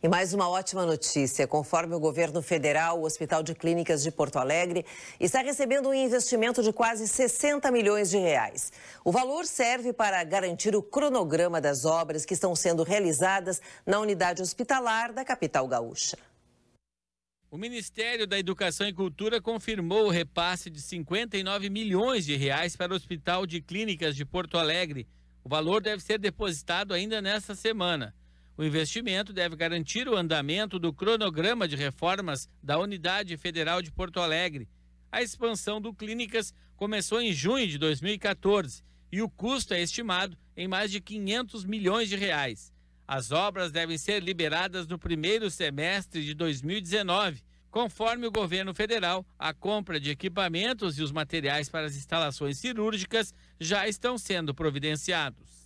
E mais uma ótima notícia: conforme o governo federal, o Hospital de Clínicas de Porto Alegre está recebendo um investimento de quase 60 milhões de reais. O valor serve para garantir o cronograma das obras que estão sendo realizadas na unidade hospitalar da capital gaúcha. O Ministério da Educação e Cultura confirmou o repasse de 59 milhões de reais para o Hospital de Clínicas de Porto Alegre. O valor deve ser depositado ainda nesta semana. O investimento deve garantir o andamento do cronograma de reformas da Unidade Federal de Porto Alegre. A expansão do Clínicas começou em junho de 2014 e o custo é estimado em mais de 500 milhões de reais. As obras devem ser liberadas no primeiro semestre de 2019. Conforme o governo federal, a compra de equipamentos e os materiais para as instalações cirúrgicas já estão sendo providenciados.